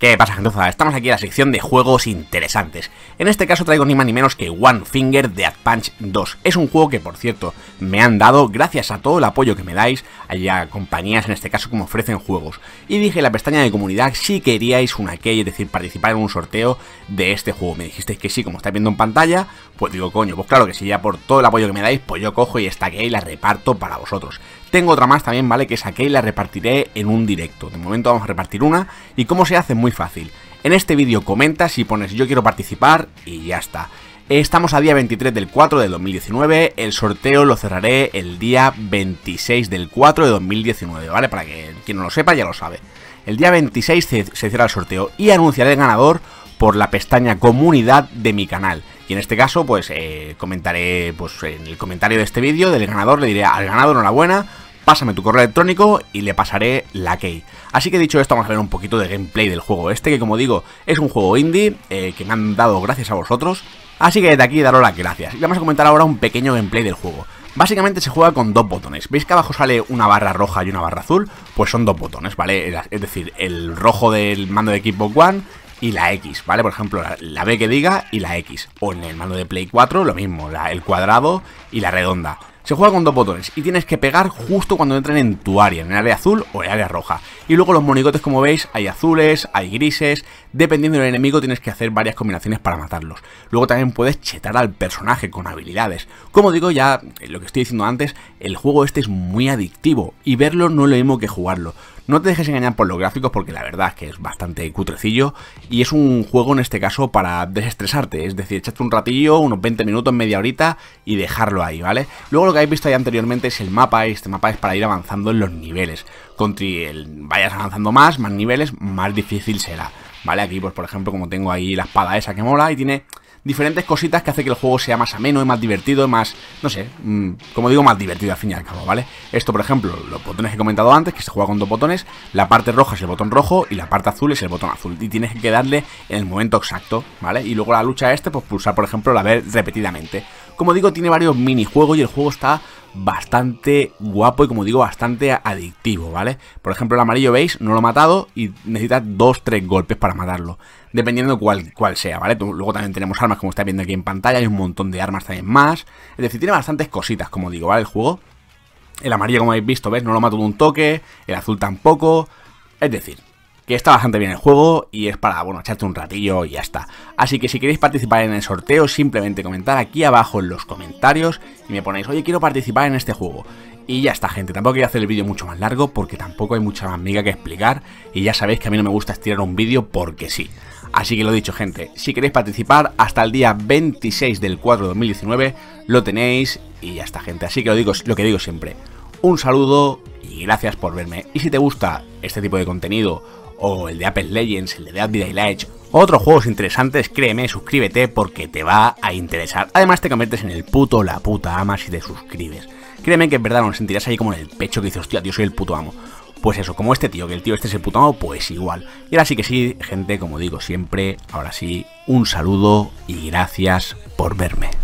¿Qué pasa gente? Estamos aquí en la sección de juegos interesantes. En este caso traigo ni más ni menos que One Finger Dead Punch 2. Es un juego que por cierto me han dado gracias a todo el apoyo que me dais a compañías en este caso que me ofrecen juegos. Y dije en la pestaña de comunidad si queríais una key, es decir, participar en un sorteo de este juego. Me dijisteis que sí, como estáis viendo en pantalla, pues digo coño, pues claro que sí, ya por todo el apoyo que me dais, pues yo cojo y esta key la reparto para vosotros. Tengo otra más también, ¿vale? Que saqué y la repartiré en un directo. De momento vamos a repartir una. ¿Y cómo se hace? Muy fácil. En este vídeo comentas y pones yo quiero participar y ya está. Estamos a día 23 del 4 de 2019, el sorteo lo cerraré el día 26 del 4 de 2019, ¿vale? Para que quien no lo sepa ya lo sabe. El día 26 se, se cierra el sorteo y anunciaré el ganador por la pestaña comunidad de mi canal. Y en este caso, pues eh, comentaré, pues en el comentario de este vídeo del ganador le diré al ganador enhorabuena, pásame tu correo electrónico y le pasaré la key. Así que dicho esto, vamos a ver un poquito de gameplay del juego este, que como digo, es un juego indie eh, que me han dado gracias a vosotros. Así que desde aquí daros las gracias. Y vamos a comentar ahora un pequeño gameplay del juego. Básicamente se juega con dos botones. ¿Veis que abajo sale una barra roja y una barra azul? Pues son dos botones, ¿vale? Es decir, el rojo del mando de Xbox One y la X, ¿vale? Por ejemplo, la, B que diga y la X. O en el mando de Play 4, lo mismo, el cuadrado y la redonda. Se juega con dos botones y tienes que pegar justo cuando entren en tu área, en el área azul o el área roja. Y luego los monigotes, como veis, hay azules, hay grises. Dependiendo del enemigo tienes que hacer varias combinaciones para matarlos. Luego también puedes chetar al personaje con habilidades. Como digo ya, eh, lo que estoy diciendo antes, el juego este es muy adictivo y verlo no es lo mismo que jugarlo. No te dejes engañar por los gráficos porque la verdad es que es bastante cutrecillo y es un juego en este caso para desestresarte, es decir, echarte un ratillo, unos 20 minutos, media horita y dejarlo ahí, ¿vale? Luego lo que habéis visto ahí anteriormente es el mapa este mapa es para ir avanzando en los niveles. Contra el vayas avanzando más, más niveles, más difícil será. ¿Vale? Aquí, pues por ejemplo, como tengo ahí la espada esa que mola y tiene diferentes cositas que hace que el juego sea más ameno y más divertido más, no sé, mm, como digo, más divertido al fin y al cabo, ¿vale? Esto, por ejemplo, los botones que he comentado antes, que se juega con dos botones, la parte roja es el botón rojo y la parte azul es el botón azul. Y tienes que darle en el momento exacto, ¿vale? Y luego la lucha este, pues pulsar, por ejemplo, la vez repetidamente. Como digo, tiene varios minijuegos y el juego está bastante guapo y como digo, bastante adictivo, ¿vale? Por ejemplo, el amarillo, ¿veis? No lo ha matado y necesita dos, tres golpes para matarlo. Dependiendo cuál, cuál sea, ¿vale? Luego también tenemos armas, como estáis viendo aquí en pantalla, hay un montón de armas también más. Es decir, tiene bastantes cositas, como digo, ¿vale? El juego. El amarillo, como habéis visto, ¿ves? No lo mato de un toque, el azul tampoco. Es decir, que está bastante bien el juego y es para, bueno, echarte un ratillo y ya está. Así que si queréis participar en el sorteo, simplemente comentar aquí abajo en los comentarios y me ponéis, oye, quiero participar en este juego. Y ya está, gente, tampoco quería hacer el vídeo mucho más largo porque tampoco hay mucha más miga que explicar y ya sabéis que a mí no me gusta estirar un vídeo porque sí. Así que lo dicho, gente, si queréis participar hasta el día 26 del 4 de 2019 lo tenéis y ya está, gente. Así que lo, digo, lo que digo siempre, un saludo y gracias por verme. Y si te gusta este tipo de contenido o el de Apple Legends, el de Dead by otros juegos interesantes, créeme, suscríbete porque te va a interesar. Además te conviertes en el puto la puta ama si te suscribes. Créeme que en verdad nos sentirás ahí como en el pecho que dices, hostia, yo soy el puto amo. Pues eso, como este tío, que el tío este es el puto amo, pues igual. Y ahora sí que sí, gente, como digo siempre, ahora sí, un saludo y gracias por verme.